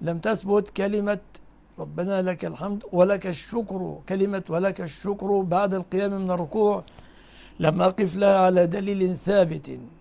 لم تثبت كلمة ربنا لك الحمد ولك الشكر كلمة ولك الشكر بعد القيام من الركوع لم أقف لها على دليل ثابت